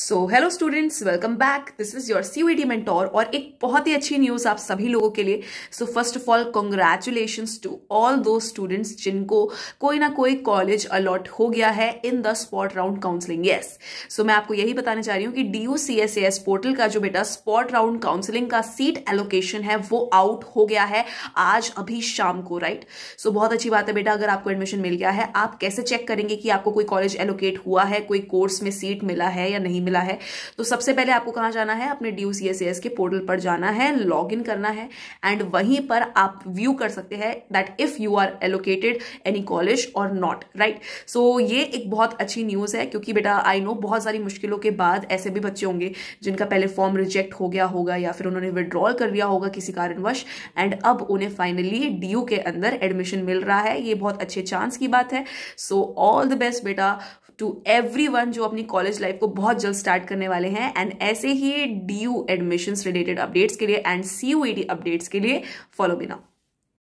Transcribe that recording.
So hello students welcome back this is your C D mentor और एक बहुत ही अच्छी न्यूज़ आप सभी लोगों के लिए so first of all congratulation to all दो स्टूडेंट्स जिनको कोई ना कोई कॉलेज अलॉट हो गया है in the spot round counselling yes so मैं आपको यही बताने चाह रही हूँ कि D U C S S portal का जो बेटा स्पॉट राउंड काउंसलिंग का सीट एलोकेशन है वो आउट हो गया है आज अभी शाम को राइट right? सो so, बहुत अच्छी बात है बेटा अगर आपको एडमिशन मिल गया है आप कैसे चेक करेंगे कि आपको कोई कॉलेज एलोकेट हुआ है कोई कोर्स में सीट मिला है या नहीं नहीं मिला है तो सबसे पहले आपको कहाँ जाना है अपने ड्यू सी के पोर्टल पर जाना है लॉग इन करना है एंड वहीं पर आप व्यू कर सकते हैं that if you are allocated any college और नॉट राइट सो ये एक बहुत अच्छी न्यूज़ है क्योंकि बेटा आई नो बहुत सारी मुश्किलों के बाद ऐसे भी बच्चे होंगे जिनका पहले फॉर्म रिजेक्ट हो गया होगा या फिर उन्होंने विड्रॉल कर लिया होगा किसी कारणवश एंड अब उन्हें फाइनली डी के अंदर एडमिशन मिल रहा है ये बहुत अच्छे चांस की बात है सो ऑल द बेस्ट बेटा टू एवरी वन जो अपनी कॉलेज लाइफ को बहुत जल्द कल स्टार्ट करने वाले हैं एंड ऐसे ही D U admission related updates के लिए and C U E updates के लिए फॉलो बिना